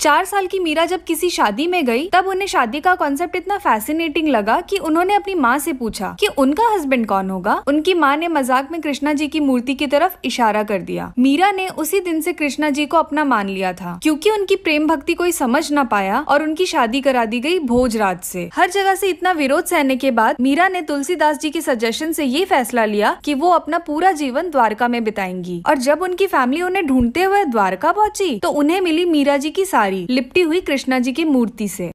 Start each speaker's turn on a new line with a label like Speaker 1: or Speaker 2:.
Speaker 1: चार साल की मीरा जब किसी शादी में गई तब उन्हें शादी का कॉन्सेप्ट इतना फैसिनेटिंग लगा कि उन्होंने अपनी माँ से पूछा कि उनका हस्बैंड कौन होगा उनकी माँ ने मजाक में कृष्णा जी की मूर्ति की तरफ इशारा कर दिया मीरा ने उसी दिन से कृष्णा जी को अपना मान लिया था क्योंकि उनकी प्रेम भक्ति कोई समझ न पाया और उनकी शादी करा दी गई रात से हर जगह से इतना विरोध सहने के बाद मीरा ने तुलसीदास जी के सजेशन से ये फैसला लिया कि वो अपना पूरा जीवन द्वारका में बिताएंगी और जब उनकी फैमिली उन्हें ढूंढते हुए द्वारका पहुंची तो उन्हें मिली मीरा जी की सारी सारी लिपटी हुई कृष्णा जी की मूर्ति से